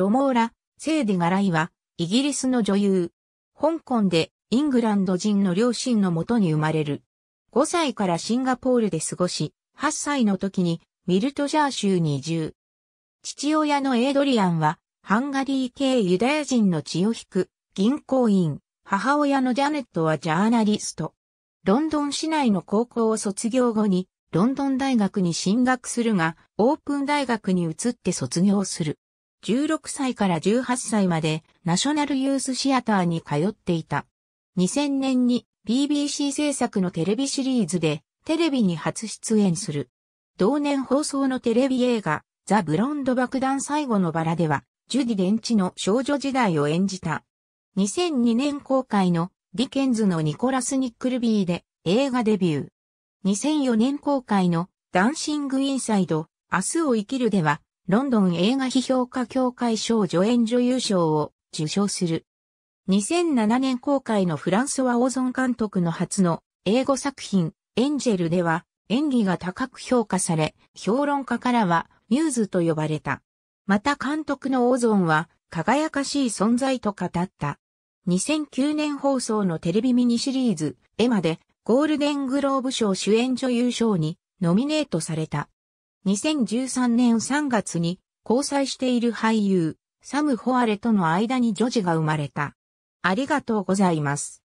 ロモーラ、セーディ・ガライは、イギリスの女優。香港で、イングランド人の両親のもとに生まれる。5歳からシンガポールで過ごし、8歳の時に、ミルトジャー州に移住。父親のエイドリアンは、ハンガリー系ユダヤ人の血を引く、銀行員。母親のジャネットはジャーナリスト。ロンドン市内の高校を卒業後に、ロンドン大学に進学するが、オープン大学に移って卒業する。16歳から18歳までナショナルユースシアターに通っていた。2000年に BBC 制作のテレビシリーズでテレビに初出演する。同年放送のテレビ映画ザ・ブロンド爆弾最後のバラではジュディ・デンチの少女時代を演じた。2002年公開のディケンズのニコラス・ニックルビーで映画デビュー。2004年公開のダンシング・インサイド、明日を生きるではロンドン映画批評家協会賞助演女優賞を受賞する。2007年公開のフランソワ・オーゾン監督の初の英語作品エンジェルでは演技が高く評価され、評論家からはミューズと呼ばれた。また監督のオーゾンは輝かしい存在と語った。2009年放送のテレビミニシリーズエマでゴールデングローブ賞主演女優賞にノミネートされた。2013年3月に交際している俳優、サム・ホアレとの間に女児が生まれた。ありがとうございます。